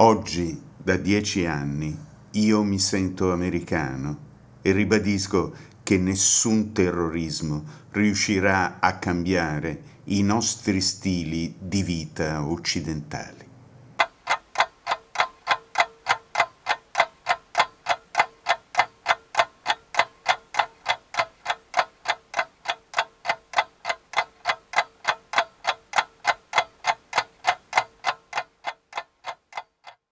Oggi, da dieci anni, io mi sento americano e ribadisco che nessun terrorismo riuscirà a cambiare i nostri stili di vita occidentali.